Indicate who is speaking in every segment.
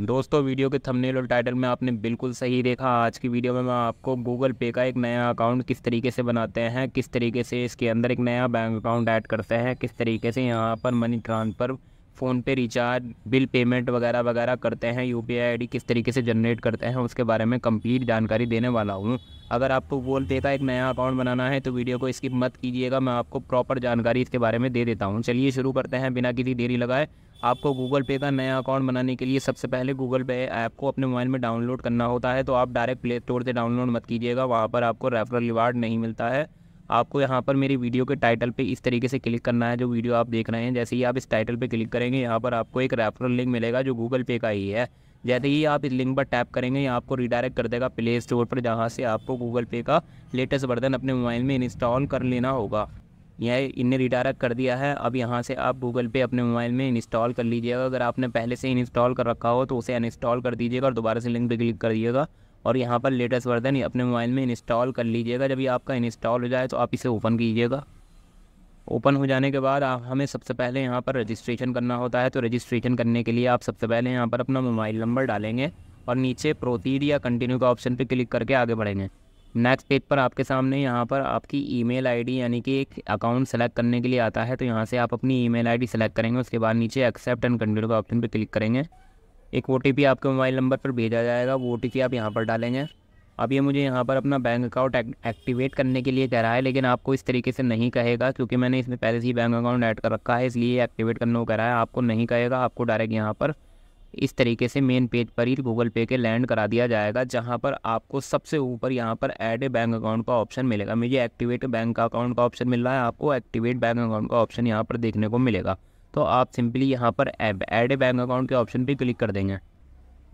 Speaker 1: दोस्तों वीडियो के थंबनेल और टाइटल में आपने बिल्कुल सही देखा आज की वीडियो में मैं आपको गूगल पे का एक नया अकाउंट किस तरीके से बनाते हैं किस तरीके से इसके अंदर एक नया बैंक अकाउंट ऐड करते हैं किस तरीके से यहाँ पर मनी ट्रांसफ़र फ़ोन पे रिचार्ज बिल पेमेंट वगैरह वगैरह करते हैं यू पी आई किस तरीके से जनरेट करते हैं उसके बारे में कम्प्लीट जानकारी देने वाला हूँ अगर आपको वोल पे का एक नया अकाउंट बनाना है तो वीडियो को इसकी मत कीजिएगा मैं आपको प्रॉपर जानकारी इसके बारे में दे देता हूँ चलिए शुरू करते हैं बिना किसी देरी लगाए आपको गूगल पे का नया अकाउंट बनाने के लिए सबसे पहले गूगल पे ऐप को अपने मोबाइल में डाउनलोड करना होता है तो आप डायरेक्ट प्ले स्टोर से डाउनलोड मत कीजिएगा वहाँ पर आपको रेफरल रिवार्ड नहीं मिलता है आपको यहाँ पर मेरी वीडियो के टाइटल पे इस तरीके से क्लिक करना है जो वीडियो आप देख रहे हैं जैसे ही आप इस टाइटल पे क्लिक करेंगे यहाँ पर आपको एक रेफरल लिंक मिलेगा जो गूगल पे का ही है जैसे ही आप इस लिंक पर टैप करेंगे यहाँ आपको रिडायरेक्ट कर देगा प्ले स्टोर पर जहाँ से आपको गूगल पे का लेटेस्ट वर्धन अपने मोबाइल में इंस्टॉल कर लेना होगा यह इनने रिडायरेक्ट कर दिया है अब यहाँ से आप गूगल पे अपने मोबाइल में इंस्टॉल कर लीजिएगा अगर आपने पहले से इंस्टॉल कर रखा हो तो उसे अनइंस्टॉल कर दीजिएगा और दोबारा से लिंक पर क्लिक कर दीजिएगा और यहाँ पर लेटेस्ट वर्जन अपने मोबाइल में इंस्टॉल कर लीजिएगा जब ये आपका इंस्टॉल हो जाए तो आप इसे ओपन कीजिएगा ओपन हो जाने के बाद आप हमें सबसे पहले यहाँ पर रजिस्ट्रेशन करना होता है तो रजिस्ट्रेशन करने के लिए आप सबसे पहले यहाँ पर अपना मोबाइल नंबर डालेंगे और नीचे प्रोसीड या कंटिन्यू का ऑप्शन पर क्लिक करके आगे बढ़ेंगे नेक्स्ट पेज पर आपके सामने यहाँ पर आपकी ईमेल आईडी यानी कि एक अकाउंट सेलेक्ट करने के लिए आता है तो यहाँ से आप अपनी ईमेल आईडी सेलेक्ट करेंगे उसके बाद नीचे एक्सेप्ट एंड कंटिन्यू का ऑप्शन पर क्लिक करेंगे एक ओ आपके मोबाइल नंबर पर भेजा जाएगा वो ओ आप यहाँ पर डालेंगे अब ये मुझे यहाँ पर अपना बैंक अकाउंट एक्टिवेट करने के लिए कह रहा है लेकिन आपको इस तरीके से नहीं कहेगा क्योंकि मैंने इसमें पहले से ही बैंक अकाउंट ऐड कर रखा है इसलिए एक्टिवेट करने को कह रहा है आपको नहीं कहेगा आपको डायरेक्ट यहाँ पर इस तरीके से मेन पेज पर ही गूगल पे के लैंड करा दिया जाएगा जहाँ पर आपको सबसे ऊपर यहाँ पर ऐड बैंक अकाउंट का ऑप्शन मिलेगा मुझे एक्टिवेट बैंक अकाउंट का ऑप्शन मिल रहा है आपको एक्टिवेट बैंक अकाउंट का ऑप्शन यहाँ पर देखने को मिलेगा तो आप सिंपली यहाँ पर ऐड ए बैंक अकाउंट के ऑप्शन पर क्लिक कर देंगे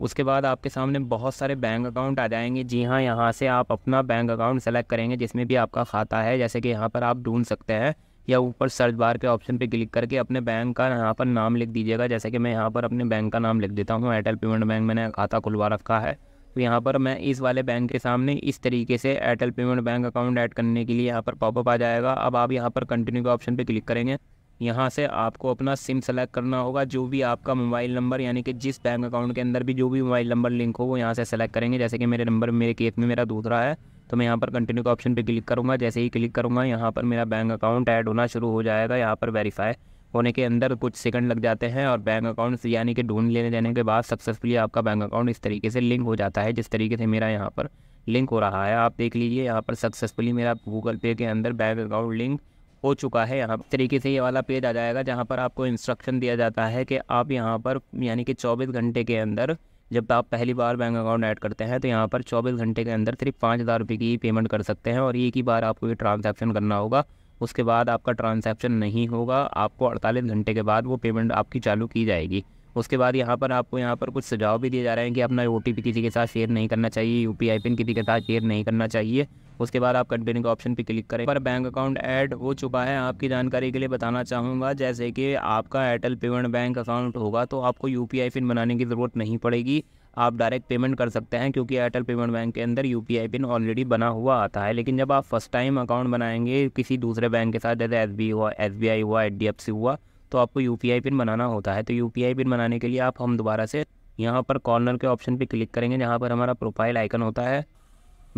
Speaker 1: उसके बाद आपके सामने बहुत सारे बैंक अकाउंट आ जाएंगे जी हाँ यहाँ से आप अपना बैंक अकाउंट सेलेक्ट करेंगे जिसमें भी आपका खाता है जैसे कि यहाँ पर आप ढूंढ सकते हैं या ऊपर सर्च बार के ऑप्शन पे क्लिक करके अपने बैंक का यहाँ पर नाम लिख दीजिएगा जैसे कि मैं यहाँ पर अपने बैंक का नाम लिख देता हूँ एयरटेल पेमेंट बैंक मैंने खाता खुलवा रखा है तो यहाँ पर मैं इस वाले बैंक के सामने इस तरीके से Airtel payment bank account add करने के लिए यहाँ पर पॉपअप आ जाएगा अब आप यहाँ पर कंटिन्यू के ऑप्शन पर क्लिक करेंगे यहाँ से आपको अपना सिम सेलेक्ट करना होगा जो भी आपका मोबाइल नंबर यानी कि जिस बैंक अकाउंट के अंदर भी जो भी मोबाइल नंबर लिंक हो वो यहाँ से सेलेक्ट करेंगे जैसे कि मेरे नंबर मेरे केस में मेरा दूसरा है तो मैं यहाँ पर कंटिन्यू का ऑप्शन पर क्लिक करूँगा जैसे ही क्लिक करूँगा यहाँ पर मेरा बैंक अकाउंट ऐड होना शुरू हो जाएगा यहाँ पर वेरीफाई होने के अंदर कुछ सेकंड लग जाते हैं और बैंक अकाउंट यानी कि ढूंढ लेने जाने के बाद सक्सेसफुली आपका बैंक अकाउंट इस तरीके से लिंक हो जाता है जिस तरीके से मेरा यहाँ पर लिंक हो रहा है आप देख लीजिए यहाँ पर सक्सेसफुली मेरा गूगल पे के अंदर बैंक अकाउंट लिंक हो चुका है यहाँ तरीके से ये वाला पेज आ जाएगा जहाँ पर आपको इंस्ट्रक्शन दिया जाता है कि आप यहाँ पर यानी कि चौबीस घंटे के अंदर जब आप पहली बार बैंक अकाउंट ऐड करते हैं तो यहाँ पर चौबीस घंटे के अंदर सिर्फ पाँच हज़ार रुपये की पेमेंट कर सकते हैं और एक ही बार आपको ये ट्रांजैक्शन करना होगा उसके बाद आपका ट्रांजैक्शन नहीं होगा आपको अड़तालीस घंटे के बाद वो पेमेंट आपकी चालू की जाएगी उसके बाद यहाँ पर आपको यहाँ पर कुछ सुझाव भी दिए जा रहे हैं कि अपना ओ किसी के साथ शेयर नहीं करना चाहिए यू पी पिन किसी के साथ शेयर नहीं करना चाहिए उसके बाद आप कंटिन्यू का ऑप्शन पे क्लिक करें पर बैंक अकाउंट ऐड हो चुका है आपकी जानकारी के लिए बताना चाहूँगा जैसे कि आपका एयरटेल पेमेंट बैंक अकाउंट होगा तो आपको यू पिन बनाने की ज़रूरत नहीं पड़ेगी आप डायरेक्ट पेमेंट कर सकते हैं क्योंकि एयरटेल पेमेंट बैंक के अंदर यू पिन ऑलरेडी बना हुआ आता है लेकिन जब आप फर्स्ट टाइम अकाउंट बनाएंगे किसी दूसरे बैंक के साथ जैसे एस हुआ एस हुआ एच हुआ तो आपको यू पिन बनाना होता है तो यू पिन बनाने के लिए आप हम दोबारा से यहाँ पर कॉर्नर के ऑप्शन पर क्लिक करेंगे जहाँ पर हमारा प्रोफाइल आइकन होता है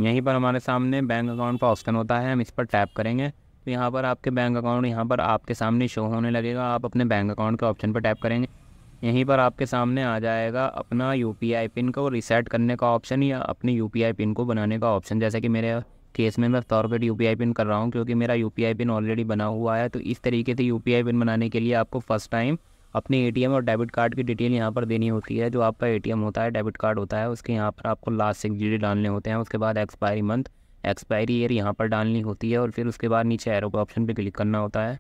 Speaker 1: यहीं पर हमारे सामने बैंक अकाउंट का ऑप्शन होता है हम इस पर टैप करेंगे तो यहाँ पर आपके बैंक अकाउंट यहाँ पर आपके सामने शो होने लगेगा आप अपने बैंक अकाउंट के ऑप्शन पर टैप करेंगे यहीं पर आपके सामने आ जाएगा अपना यू पिन को रिसेट करने का ऑप्शन या अपने यू पिन को बनाने का ऑप्शन जैसे कि मेरे केस में मैं सौ रुपये यू पिन कर रहा हूँ क्योंकि मेरा यू पिन ऑलरेडी बना हुआ है तो इस तरीके से यू पिन बनाने के लिए आपको फ़र्स्ट टाइम अपने ए और डेबिट कार्ड की डिटेल यहाँ पर देनी होती है जो आपका ए होता है डेबिट कार्ड होता है उसके यहाँ पर आपको लास्ट सिक्स डिजिट डालने होते हैं उसके बाद एक्सपायरी मंथ एक्सपायरी ईयर यहाँ पर डालनी होती है और फिर उसके बाद नीचे एरो के ऑप्शन पर क्लिक करना होता है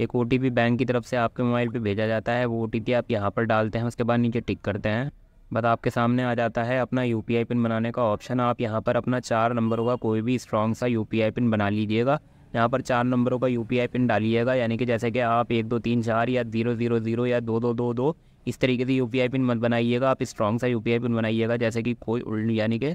Speaker 1: एक ओ बैंक की तरफ से आपके मोबाइल पर भेजा जाता है वो ओ आप यहाँ पर डालते हैं उसके बाद नीचे टिक करते हैं बस आपके सामने आ जाता है अपना यू पिन बनाने का ऑप्शन आप यहाँ पर अपना चार नंबरों का कोई भी स्ट्रॉन्ग सा यू पिन बना लीजिएगा यहाँ पर चार नंबरों का यू पिन डालिएगा यानी कि जैसे कि आप एक दो तीन चार या जीरो जीरो जीरो या दो दो दो दो इस तरीके से यू पिन मत बनाइएगा आप स्ट्रॉन्ग सा यू पिन बनाइएगा जैसे कि कोई उल्ड यानी कि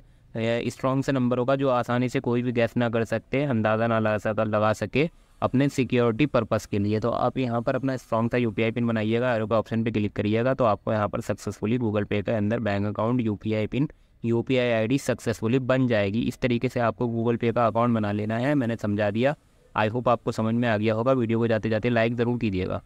Speaker 1: स्ट्रॉन्ग से नंबरों का जो आसानी से कोई भी गैस ना कर सकते अंदाज़ा ना लगा सका लगा सके अपने सिक्योरिटी पर्पस के लिए तो आप यहाँ पर अपना स्ट्रॉन्ग सा यू पिन बनाइएगा और ऑप्शन पर क्लिक करिएगा तो आपको यहाँ पर सक्सेसफुली गूगल पे के अंदर bank account U PIN U P I successfully बन जाएगी इस तरीके से आपको गूगल पे का अकाउंट बना लेना है मैंने समझा दिया आई होप आपको समझ में आ गया होगा वीडियो को जाते जाते लाइक ज़रूर कीजिएगा